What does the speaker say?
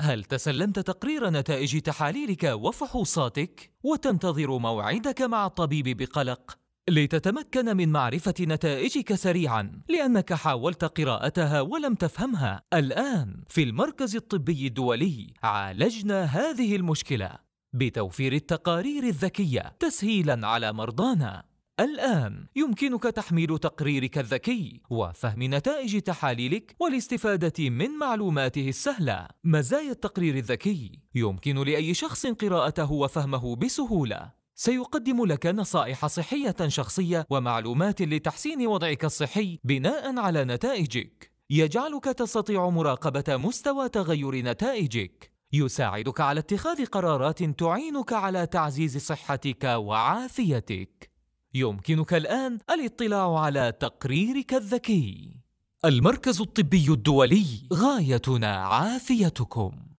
هل تسلمت تقرير نتائج تحاليلك وفحوصاتك وتنتظر موعدك مع الطبيب بقلق لتتمكن من معرفة نتائجك سريعا لأنك حاولت قراءتها ولم تفهمها الآن في المركز الطبي الدولي عالجنا هذه المشكلة بتوفير التقارير الذكية تسهيلا على مرضانا الآن يمكنك تحميل تقريرك الذكي وفهم نتائج تحاليلك والاستفادة من معلوماته السهلة مزايا التقرير الذكي يمكن لأي شخص قراءته وفهمه بسهولة سيقدم لك نصائح صحية شخصية ومعلومات لتحسين وضعك الصحي بناء على نتائجك. يجعلك تستطيع مراقبة مستوى تغير نتائجك. يساعدك على اتخاذ قرارات تعينك على تعزيز صحتك وعافيتك. يمكنك الآن الاطلاع على تقريرك الذكي. المركز الطبي الدولي غايتنا عافيتكم.